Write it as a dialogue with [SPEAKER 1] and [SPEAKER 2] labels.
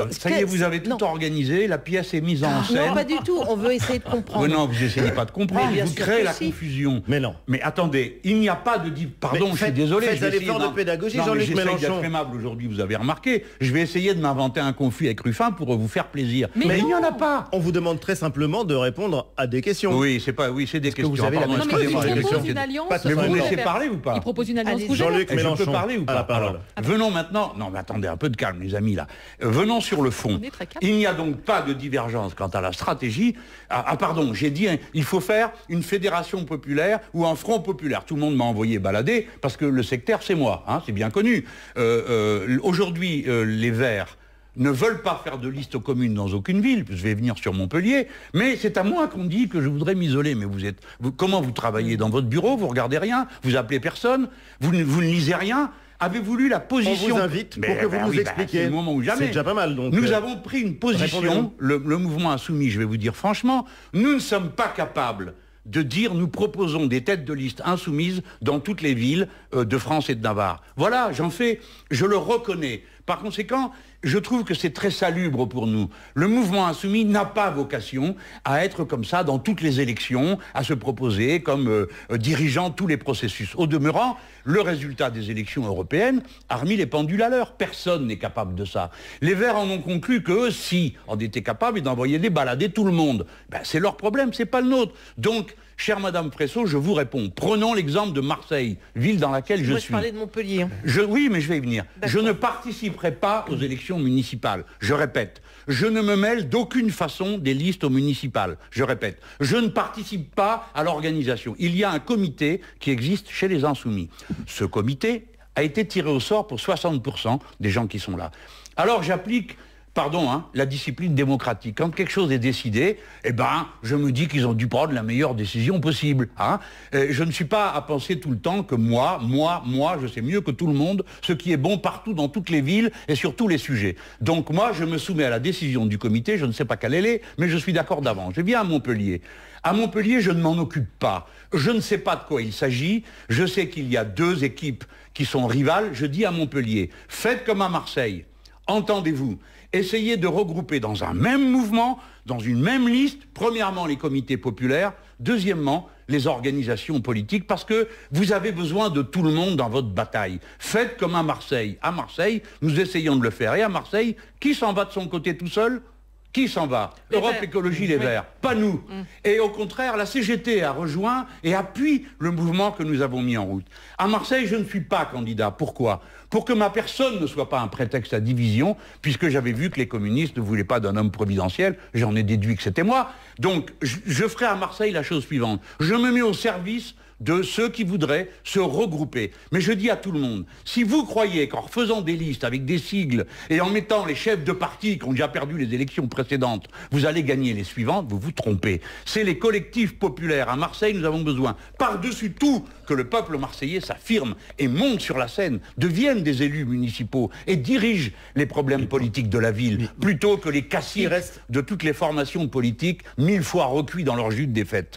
[SPEAKER 1] Euh, ça y est, vous avez tout organisé, la pièce est mise en ah, scène. Non, pas du tout, on veut essayer de comprendre. Mais non, vous n'essayez pas de comprendre, vous créez la confusion. Mais non. Mais attendez, il n'y a pas de... Pardon, je suis désolé. Faites je vais de pédagogie, Jean-Luc Mélenchon. aimable aujourd'hui, vous avez remarqué. Je vais essayer de m'inventer un conflit avec Ruffin pour vous faire plaisir. Mais, il n'y en a pas. On vous demande très simplement de répondre à des questions. Oui, c'est pas... Oui, c'est des questions. Que vous avez Pardon, la non, mais propose une alliance. Mais vous laissez parler ou pas Il propose une alliance. Jean-Luc Mélenchon. parler ou pas Venons maintenant... Non, mais attendez, un peu de calme, les amis, là. Euh, venons sur le fond. Il n'y a donc pas de divergence quant à la stratégie. Ah, ah pardon, j'ai dit, hein, il faut faire une fédération populaire ou un front populaire. Tout le monde m'a envoyé balader parce que le sectaire, c'est moi, hein, c'est bien connu. Euh, euh, aujourd'hui, euh, les Verts ne veulent pas faire de liste communes dans aucune ville, je vais venir sur Montpellier, mais c'est à moi qu'on dit que je voudrais m'isoler. Mais vous êtes, comment vous travaillez dans votre bureau Vous regardez rien, vous appelez personne, vous ne lisez rien. Avez-vous voulu la position. On vous invite pour que vous bah nous bah, expliquiez. C'est déjà pas mal. Donc, nous euh, avons pris une position, le, mouvement insoumis, je vais vous dire franchement, nous ne sommes pas capables de dire nous proposons des têtes de liste insoumises dans toutes les villes euh, de France et de Navarre. Voilà, j'en fais, je le reconnais. Par conséquent, je trouve que c'est très salubre pour nous. Le mouvement insoumis n'a pas vocation à être comme ça dans toutes les élections, à se proposer comme euh, dirigeant tous les processus. Au demeurant, le résultat des élections européennes a remis les pendules à l'heure. Personne n'est capable de ça. Les Verts en ont conclu qu'eux, si, en étaient capables d'envoyer des balader tout le monde. Ben, c'est leur problème, c'est pas le nôtre. Donc, Chère Madame Fresso, je vous réponds. Prenons l'exemple de Marseille, ville dans laquelle je, je suis. Vous de Montpellier. Je, oui, mais je vais y venir. Je ne participerai pas aux élections municipales. Je répète, je ne me mêle d'aucune façon des listes aux municipales. Je répète, je ne participe pas à l'organisation. Il y a un comité qui existe chez les Insoumis. Ce comité a été tiré au sort pour 60% des gens qui sont là. Alors j'applique pardon, hein, la discipline démocratique. Quand quelque chose est décidé, eh ben, je me dis qu'ils ont dû prendre la meilleure décision possible. Hein. Euh, je ne suis pas à penser tout le temps que moi, moi, moi, je sais mieux que tout le monde ce qui est bon partout dans toutes les villes et sur tous les sujets. Donc moi, je me soumets à la décision du comité, je ne sais pas quelle elle est, mais je suis d'accord d'avance. Je viens à Montpellier. À Montpellier, je ne m'en occupe pas. Je ne sais pas de quoi il s'agit. Je sais qu'il y a deux équipes qui sont rivales. Je dis à Montpellier, faites comme à Marseille. Entendez-vous Essayez de regrouper dans un même mouvement, dans une même liste, premièrement les comités populaires, deuxièmement les organisations politiques, parce que vous avez besoin de tout le monde dans votre bataille. Faites comme à Marseille. À Marseille, nous essayons de le faire. Et à Marseille, qui s'en va de son côté tout seul qui s'en va Europe Écologie Les Verts, pas nous. Mm. Mm. Et au contraire, la CGT a rejoint et appuie le mouvement que nous avons mis en route. À Marseille, je ne suis pas candidat. Pourquoi Pour que ma personne ne soit pas un prétexte à division, puisque j'avais vu que les communistes ne voulaient pas d'un homme providentiel, j'en ai déduit que c'était moi. Donc, je ferai à Marseille la chose suivante. Je me mets au service de ceux qui voudraient se regrouper. Mais je dis à tout le monde, si vous croyez qu'en faisant des listes avec des sigles et en mettant les chefs de parti qui ont déjà perdu les élections précédentes, vous allez gagner les suivantes, vous vous trompez. C'est les collectifs populaires. À Marseille, nous avons besoin, par-dessus tout, que le peuple marseillais s'affirme et monte sur la scène, devienne des élus municipaux et dirige les problèmes politiques de la ville, plutôt que les cassiers de toutes les formations politiques, mille fois recuits dans leur jus de défaite.